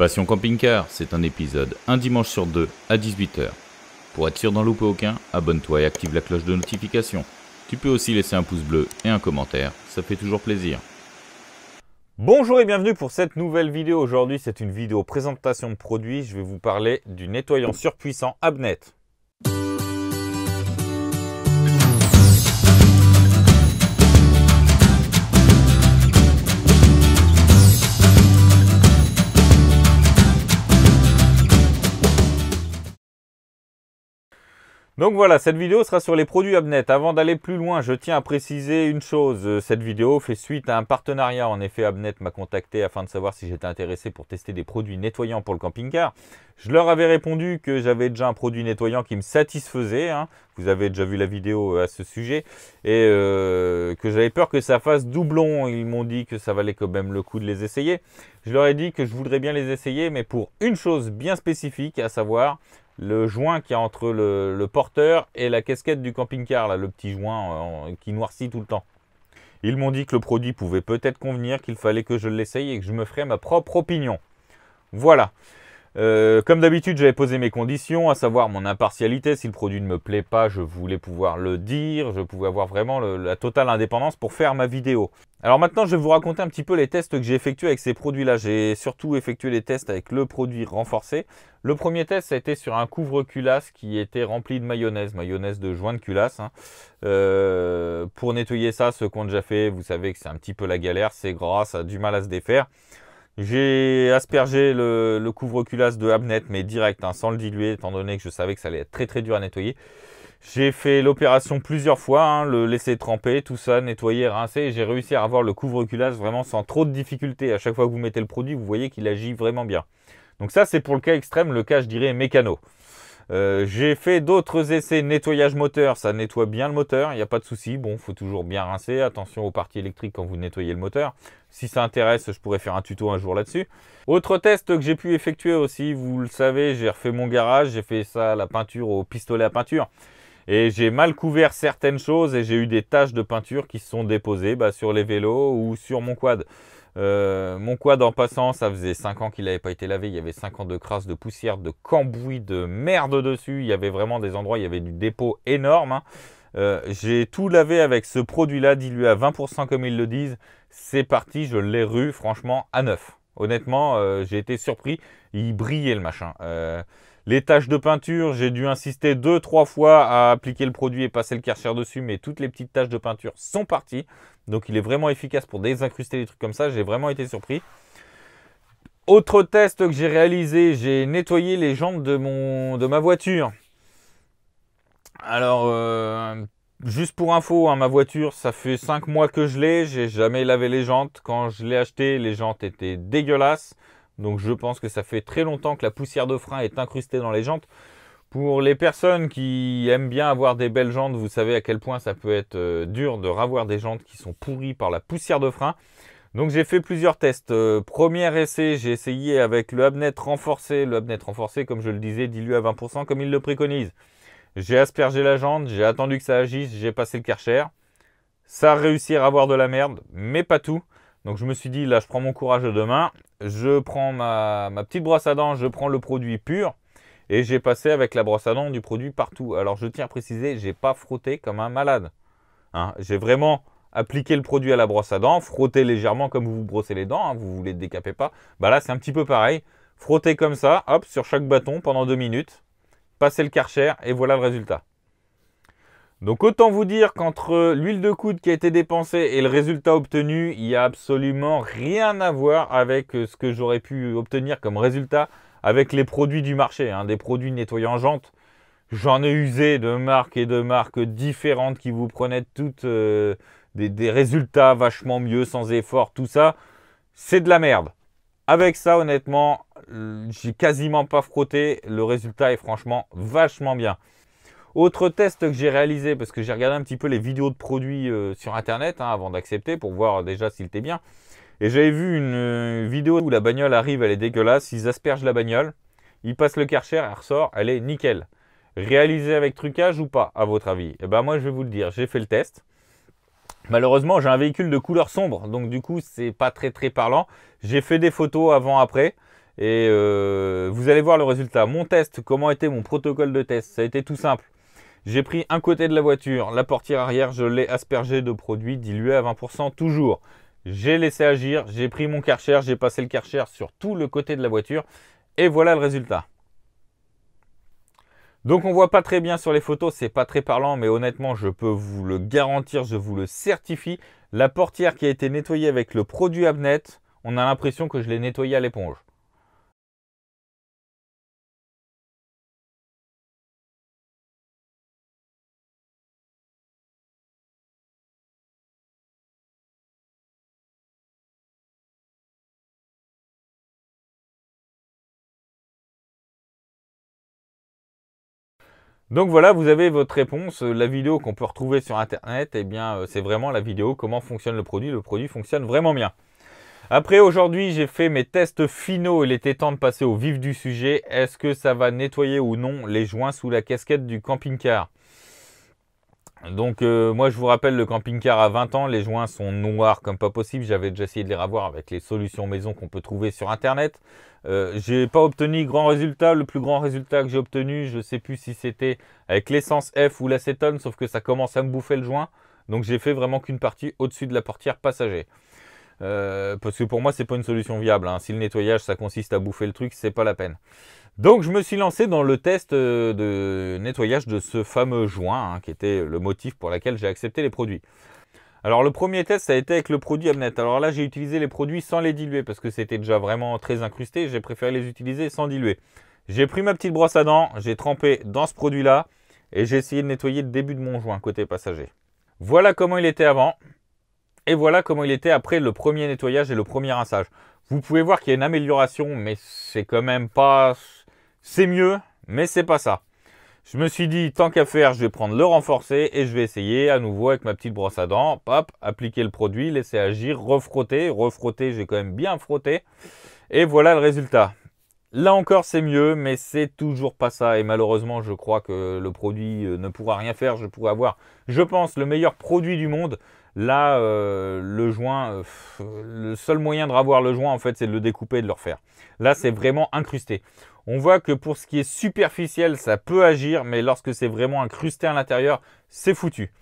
Passion Camping-Car, c'est un épisode un dimanche sur deux à 18h. Pour être sûr d'en louper aucun, abonne-toi et active la cloche de notification. Tu peux aussi laisser un pouce bleu et un commentaire, ça fait toujours plaisir. Bonjour et bienvenue pour cette nouvelle vidéo. Aujourd'hui, c'est une vidéo présentation de produits. Je vais vous parler du nettoyant surpuissant Abnet. Donc voilà, cette vidéo sera sur les produits Abnet. Avant d'aller plus loin, je tiens à préciser une chose. Euh, cette vidéo fait suite à un partenariat. En effet, Abnet m'a contacté afin de savoir si j'étais intéressé pour tester des produits nettoyants pour le camping-car. Je leur avais répondu que j'avais déjà un produit nettoyant qui me satisfaisait. Hein. Vous avez déjà vu la vidéo euh, à ce sujet. Et euh, que j'avais peur que ça fasse doublon. Ils m'ont dit que ça valait quand même le coup de les essayer. Je leur ai dit que je voudrais bien les essayer, mais pour une chose bien spécifique, à savoir le joint qui a entre le, porteur et la casquette du camping-car, le petit joint euh, qui noircit tout le temps. Ils m'ont dit que le produit pouvait peut-être convenir, qu'il fallait que je l'essaye et que je me ferais ma propre opinion. Voilà. Euh, comme d'habitude, j'avais posé mes conditions, à savoir mon impartialité. Si le produit ne me plaît pas, je voulais pouvoir le dire. Je pouvais avoir vraiment la totale indépendance pour faire ma vidéo. Alors maintenant, je vais vous raconter un petit peu les tests que j'ai effectués avec ces produits-là. J'ai surtout effectué les tests avec le produit renforcé. Le premier test, ça a été sur un couvre culasse qui était rempli de mayonnaise, mayonnaise de joint de culasse. Hein. Euh, pour nettoyer ça, ce qu'on a déjà fait, vous savez que c'est un petit peu la galère, c'est gras, ça a du mal à se défaire. J'ai aspergé le, couvre culasse de Abnet, mais direct, hein, sans le diluer, étant donné que je savais que ça allait être très très dur à nettoyer. J'ai fait l'opération plusieurs fois, hein, le laisser tremper, tout ça, nettoyer, rincer, j'ai réussi à avoir le couvre culasse vraiment sans trop de difficultés. À chaque fois que vous mettez le produit, vous voyez qu'il agit vraiment bien. Donc ça, c'est pour le cas extrême, le cas, je dirais, mécano. Euh, j'ai fait d'autres essais nettoyage moteur, ça nettoie bien le moteur, il n'y a pas de souci. Bon, il faut toujours bien rincer, attention aux parties électriques quand vous nettoyez le moteur. Si ça intéresse, je pourrais faire un tuto un jour là-dessus. Autre test que j'ai pu effectuer aussi, vous le savez, j'ai refait mon garage, j'ai fait ça la peinture au pistolet à peinture. Et j'ai mal couvert certaines choses et j'ai eu des taches de peinture qui se sont déposées bah, sur les vélos ou sur mon quad. Euh, mon quad en passant, ça faisait 5 ans qu'il n'avait pas été lavé. Il y avait 5 ans de crasse, de poussière, de cambouis, de merde dessus. Il y avait vraiment des endroits, il y avait du dépôt énorme. Hein. Euh, j'ai tout lavé avec ce produit-là, dilué à 20% comme ils le disent. C'est parti, je l'ai rue franchement à neuf. Honnêtement, euh, j'ai été surpris. Il brillait le machin. Les taches de peinture, j'ai dû insister deux, trois fois à appliquer le produit et passer le karcher dessus, mais toutes les petites taches de peinture sont parties. Donc il est vraiment efficace pour désincruster les trucs comme ça, j'ai vraiment été surpris. Autre test que j'ai réalisé, j'ai nettoyé les jambes de, mon, de ma voiture. Alors, euh, juste pour info, hein, ma voiture, ça fait cinq mois que je l'ai, j'ai jamais lavé les jantes. Quand je l'ai acheté, les jantes étaient dégueulasses. Donc je pense que ça fait très longtemps que la poussière de frein est incrustée dans les jantes. Pour les personnes qui aiment bien avoir des belles jantes, vous savez à quel point ça peut être euh, dur de ravoir des jantes qui sont pourries par la poussière de frein. Donc j'ai fait plusieurs tests. Euh, premier essai, j'ai essayé avec le Abnet renforcé. Le Abnet renforcé, comme je le disais, dilué à 20% comme il le préconise. J'ai aspergé la jante, j'ai attendu que ça agisse, j'ai passé le karcher. Ça a réussi à avoir de la merde, mais pas tout. Donc je me suis dit, là, je prends mon courage de demain, je prends ma, petite brosse à dents, je prends le produit pur, et j'ai passé avec la brosse à dents du produit partout. Alors je tiens à préciser, j'ai pas frotté comme un malade. Hein. j'ai vraiment appliqué le produit à la brosse à dents, frotté légèrement comme vous vous brossez les dents, hein, vous ne vous les pas. Bah là, c'est un petit peu pareil. Frotter comme ça, hop, sur chaque bâton pendant deux minutes, passez le karcher, et voilà le résultat. Donc autant vous dire qu'entre l'huile de coude qui a été dépensée et le résultat obtenu, il n'y a absolument rien à voir avec euh, ce que j'aurais pu obtenir comme résultat avec les produits du marché, hein, des produits nettoyants jantes. J'en ai usé de marques et de marques différentes qui vous prenaient toutes euh, des, des résultats vachement mieux, sans effort, tout ça. C'est de la merde. Avec ça, honnêtement, j'ai quasiment pas frotté. Le résultat est franchement vachement bien. Autre test que j'ai réalisé, parce que j'ai regardé un petit peu les vidéos de produits euh, sur internet hein, avant d'accepter pour voir déjà s'il était bien. Et j'avais vu une euh, vidéo où la bagnole arrive, elle est dégueulasse, ils aspergent la bagnole, ils passent le karcher, elle ressort, elle est nickel. Réalisé avec trucage ou pas, à votre avis Eh ben moi je vais vous le dire, j'ai fait le test. Malheureusement, j'ai un véhicule de couleur sombre, donc du coup c'est pas très très parlant. J'ai fait des photos avant-après. Et euh, vous allez voir le résultat. Mon test, comment était mon protocole de test Ça a été tout simple. J'ai pris un côté de la voiture, la portière arrière, je l'ai aspergé de produits dilués à 20% toujours. J'ai laissé agir, j'ai pris mon Karcher, j'ai passé le Karcher sur tout le côté de la voiture et voilà le résultat. Donc on voit pas très bien sur les photos, c'est pas très parlant, mais honnêtement, je peux vous le garantir, je vous le certifie. La portière qui a été nettoyée avec le produit Abnet, on a l'impression que je l'ai nettoyée à l'éponge. Donc voilà, vous avez votre réponse. Euh, la vidéo qu'on peut retrouver sur Internet, eh bien, euh, c'est vraiment la vidéo comment fonctionne le produit. Le produit fonctionne vraiment bien. Après, aujourd'hui, j'ai fait mes tests finaux. Il était temps de passer au vif du sujet. Est-ce que ça va nettoyer ou non les joints sous la casquette du camping-car donc euh, moi je vous rappelle le camping-car à 20 ans, les joints sont noirs comme pas possible, j'avais déjà essayé de les ravoir avec les solutions maison qu'on peut trouver sur internet. Euh, j'ai pas obtenu grand résultat, le plus grand résultat que j'ai obtenu, je sais plus si c'était avec l'essence F ou l'acétone, sauf que ça commence à me bouffer le joint, donc j'ai fait vraiment qu'une partie au-dessus de la portière passager. Euh, parce que pour moi c'est pas une solution viable, hein. si le nettoyage ça consiste à bouffer le truc, c'est pas la peine. Donc je me suis lancé dans le test euh, de nettoyage de ce fameux joint, hein, qui était le motif pour lequel j'ai accepté les produits. Alors le premier test, ça a été avec le produit Amnet. Alors là, j'ai utilisé les produits sans les diluer, parce que c'était déjà vraiment très incrusté, j'ai préféré les utiliser sans diluer. J'ai pris ma petite brosse à dents, j'ai trempé dans ce produit-là, et j'ai essayé de nettoyer le début de mon joint côté passager. Voilà comment il était avant, et voilà comment il était après le premier nettoyage et le premier rinçage. Vous pouvez voir qu'il y a une amélioration, mais c'est quand même pas c'est mieux, mais c'est pas ça. Je me suis dit, tant qu'à faire, je vais prendre le renforcé et je vais essayer à nouveau avec ma petite brosse à dents. Pop, appliquer le produit, laisser agir, refrotter. Refrotter, j'ai quand même bien frotté. Et voilà le résultat. Là encore, c'est mieux, mais c'est toujours pas ça. Et malheureusement, je crois que le produit euh, ne pourra rien faire. Je pourrais avoir, je pense, le meilleur produit du monde. Là, euh, le joint, euh, le seul moyen de ravoir le joint, en fait, c'est de le découper et de le refaire. Là, c'est vraiment incrusté. On voit que pour ce qui est superficiel, ça peut agir, mais lorsque c'est vraiment incrusté à l'intérieur, c'est foutu.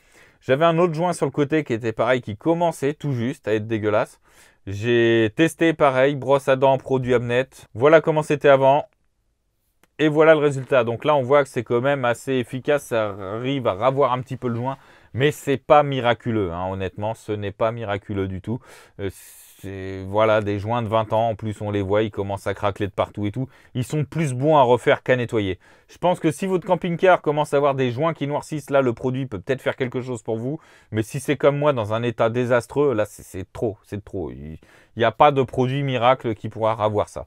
J'avais un autre joint sur le côté qui était pareil, qui commençait tout juste à être dégueulasse. J'ai testé pareil, brosse à dents, produit Abnet. Voilà comment c'était avant. Et voilà le résultat. Donc là, on voit que c'est quand même assez efficace. Ça arrive à ravoir un petit peu le joint. Mais c'est pas miraculeux, hein. honnêtement. Ce n'est pas miraculeux du tout. Euh, voilà, des joints de 20 ans, en plus on les voit, ils commencent à craquer de partout et tout. Ils sont plus bons à refaire qu'à nettoyer. Je pense que si votre camping-car commence à avoir des joints qui noircissent, là le produit peut peut-être faire quelque chose pour vous. Mais si c'est comme moi dans un état désastreux, là c'est trop, c'est trop. Il n'y a pas de produit miracle qui pourra avoir ça.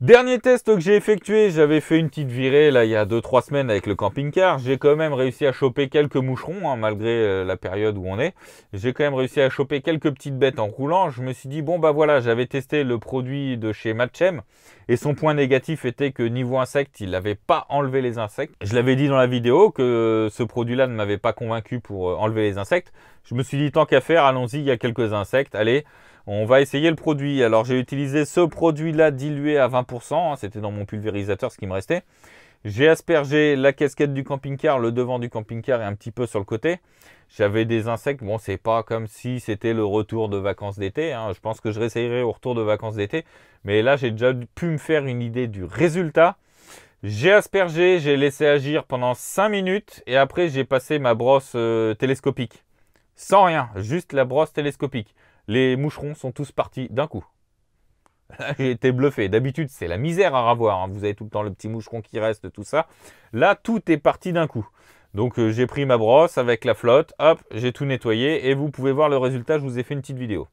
Dernier test que j'ai effectué, j'avais fait une petite virée là il y a 2-3 semaines avec le camping-car. J'ai quand même réussi à choper quelques moucherons, hein, malgré euh, la période où on est. J'ai quand même réussi à choper quelques petites bêtes en roulant. Je me suis dit, bon bah voilà, j'avais testé le produit de chez Matchem. Et son point négatif était que niveau insectes, il n'avait pas enlevé les insectes. Je l'avais dit dans la vidéo que ce produit-là ne m'avait pas convaincu pour euh, enlever les insectes. Je me suis dit, tant qu'à faire, allons-y, il y a quelques insectes. Allez, on va essayer le produit. Alors j'ai utilisé ce produit-là dilué à 20%, hein, c'était dans mon pulvérisateur ce qui me restait. J'ai aspergé la casquette du camping-car, le devant du camping-car et un petit peu sur le côté. J'avais des insectes. Bon, c'est pas comme si c'était le retour de vacances d'été. Hein. Je pense que je réessayerai au retour de vacances d'été. Mais là, j'ai déjà pu me faire une idée du résultat. J'ai aspergé, j'ai laissé agir pendant 5 minutes et après j'ai passé ma brosse euh, télescopique. Sans rien, juste la brosse télescopique les moucherons sont tous partis d'un coup. J'ai été bluffé. D'habitude, c'est la misère à ravoir. Hein. Vous avez tout le temps le petit moucheron qui reste, tout ça. Là, tout est parti d'un coup. Donc, euh, j'ai pris ma brosse avec la flotte. Hop, j'ai tout nettoyé. Et vous pouvez voir le résultat. Je vous ai fait une petite vidéo.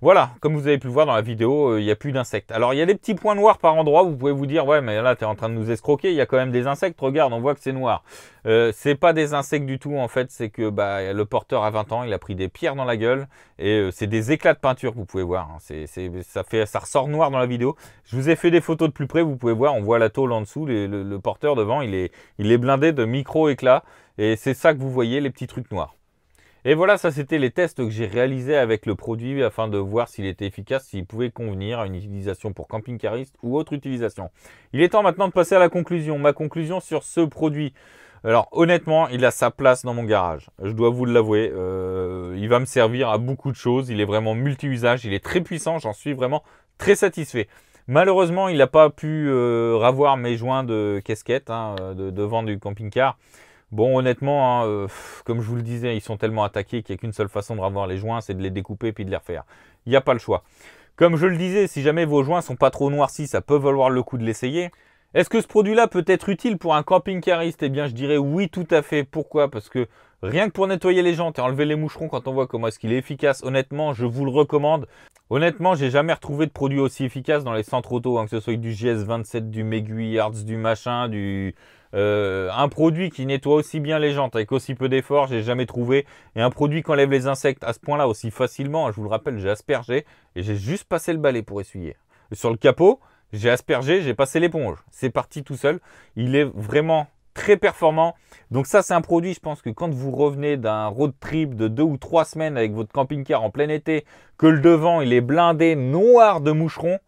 Voilà, comme vous avez pu le voir dans la vidéo, euh, il n'y a plus d'insectes. Alors, il y a des petits points noirs par endroit, vous pouvez vous dire, ouais, mais là, tu es en train de nous escroquer, il y a quand même des insectes, regarde, on voit que c'est noir. Ce euh, c'est pas des insectes du tout, en fait, c'est que bah, le porteur a 20 ans, il a pris des pierres dans la gueule, et euh, c'est des éclats de peinture, vous pouvez voir. Hein. ça, fait, ressort noir dans la vidéo. Je vous ai fait des photos de plus près, vous pouvez voir, on voit la tôle en dessous, le, porteur devant, il est, il est blindé de micro-éclats, et c'est ça que vous voyez, les petits trucs noirs. Et voilà, ça c'était les tests que j'ai réalisés avec le produit afin de voir s'il était efficace, s'il pouvait convenir à une utilisation pour camping-cariste ou autre utilisation. Il est temps maintenant de passer à la conclusion. Ma conclusion sur ce produit. Alors honnêtement, il a sa place dans mon garage. Je dois vous l'avouer. Euh, il va me servir à beaucoup de choses. Il est vraiment multi-usage. Il est très puissant. J'en suis vraiment très satisfait. Malheureusement, il n'a pas pu euh, ravoir mes joints de casquette hein, de, devant du camping-car. Bon, honnêtement, hein, euh, comme je vous le disais, ils sont tellement attaqués qu'il n'y a qu'une seule façon de ravoir les joints, c'est de les découper puis de les refaire. Il n'y a pas le choix. Comme je le disais, si jamais vos joints sont pas trop noircis, ça peut valoir le coup de l'essayer. Est-ce que ce produit-là peut être utile pour un camping-cariste Eh bien, je dirais oui, tout à fait. Pourquoi Parce que rien que pour nettoyer les jantes et enlever les moucherons, quand on voit comment est-ce qu'il est efficace, honnêtement, je vous le recommande. Honnêtement, j'ai jamais retrouvé de produit aussi efficace dans les centres auto, hein, que ce soit du GS27, du Megui Arts, du machin, du, euh, un produit qui nettoie aussi bien les jantes avec aussi peu d'efforts, j'ai jamais trouvé. Et un produit qui enlève les insectes à ce point-là aussi facilement. Hein, je vous le rappelle, j'ai aspergé et j'ai juste passé le balai pour essuyer. sur le capot, j'ai aspergé, j'ai passé l'éponge. C'est parti tout seul. Il est vraiment très performant. Donc ça, c'est un produit, je pense que quand vous revenez d'un road trip de deux ou trois semaines avec votre camping-car en plein été, que le devant, il est blindé, noir de moucherons,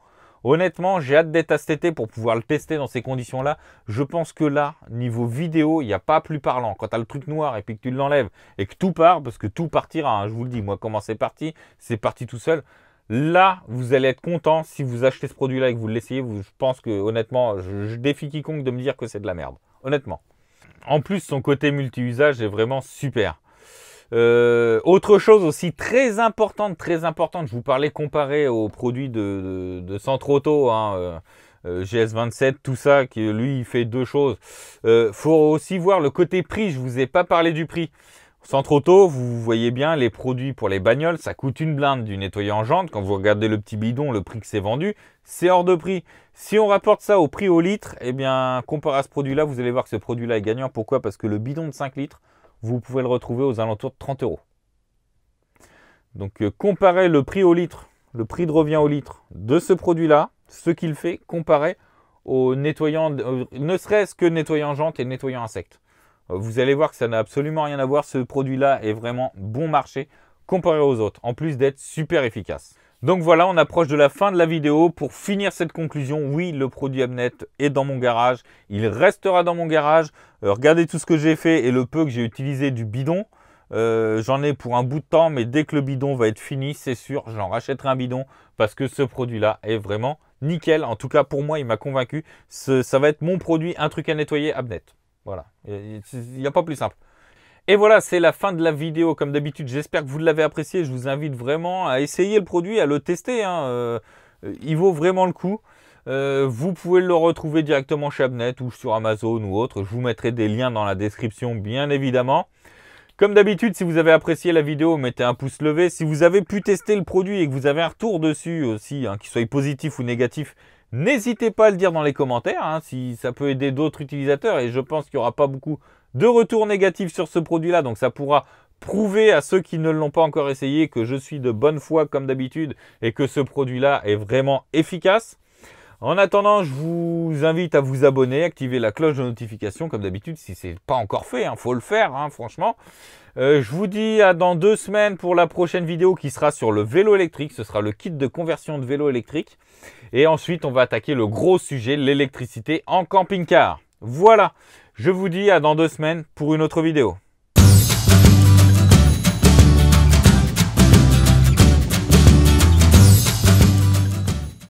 Honnêtement, j'ai hâte d'être à cet été pour pouvoir le tester dans ces conditions-là. Je pense que là, niveau vidéo, il n'y a pas plus parlant. Quand tu as le truc noir et puis que tu l'enlèves et que tout part, parce que tout partira, hein, je vous le dis, moi comment c'est parti, c'est parti tout seul. Là, vous allez être content si vous achetez ce produit-là et que vous l'essayez. Je pense que honnêtement, je défie quiconque de me dire que c'est de la merde. Honnêtement. En plus, son côté multi-usage est vraiment super. Euh, autre chose aussi très importante, très importante, je vous parlais comparé aux produits de, de, hein, euh, euh, GS27, tout ça, qui lui, il fait deux choses. il faut aussi voir le côté prix, je ne vous ai pas parlé du prix. Centre vous voyez bien, les produits pour les bagnoles, ça coûte une blinde du nettoyant jante. Quand vous regardez le petit bidon, le prix que c'est vendu, c'est hors de prix. Si on rapporte ça au prix au litre, et eh bien, comparé à ce produit-là, vous allez voir que ce produit-là est gagnant. Pourquoi Parce que le bidon de 5 litres, vous pouvez le retrouver aux alentours de 30 euros. Donc comparer euh, comparez le prix au litre, le prix de revient au litre de ce produit-là, ce qu'il fait, comparer au nettoyant, euh, ne serait-ce que nettoyant jante et nettoyant insectes. Euh, vous allez voir que ça n'a absolument rien à voir, ce produit-là est vraiment bon marché comparé aux autres, en plus d'être super efficace. Donc voilà, on approche de la fin de la vidéo. Pour finir cette conclusion, oui, le produit Abnet est dans mon garage. Il restera dans mon garage. Euh, regardez tout ce que j'ai fait et le peu que j'ai utilisé du bidon. Euh, j'en ai pour un bout de temps, mais dès que le bidon va être fini, c'est sûr, j'en rachèterai un bidon parce que ce produit-là est vraiment nickel. En tout cas, pour moi, il m'a convaincu. ça va être mon produit, un truc à nettoyer, Abnet. Voilà, il n'y a pas plus simple. Et voilà, c'est la fin de la vidéo. Comme d'habitude, j'espère que vous l'avez apprécié. Je vous invite vraiment à essayer le produit, à le tester. Hein. Euh, il vaut vraiment le coup. Euh, vous pouvez le retrouver directement chez Abnet ou sur Amazon ou autre. Je vous mettrai des liens dans la description, bien évidemment. Comme d'habitude, si vous avez apprécié la vidéo, mettez un pouce levé. Si vous avez pu tester le produit et que vous avez un retour dessus aussi, hein, qu'il soit positif ou négatif, n'hésitez pas à le dire dans les commentaires, hein, si ça peut aider d'autres utilisateurs. Et je pense qu'il n'y aura pas beaucoup de retour négatif sur ce produit-là, donc ça pourra prouver à ceux qui ne l'ont pas encore essayé que je suis de bonne foi comme d'habitude et que ce produit-là est vraiment efficace. En attendant, je vous invite à vous abonner, activer la cloche de notification comme d'habitude si ce n'est pas encore fait, il hein, faut le faire hein, franchement. Euh, je vous dis à dans deux semaines pour la prochaine vidéo qui sera sur le vélo électrique, ce sera le kit de conversion de vélo électrique. Et ensuite on va attaquer le gros sujet, l'électricité en camping-car. Voilà, je vous dis à dans deux semaines pour une autre vidéo.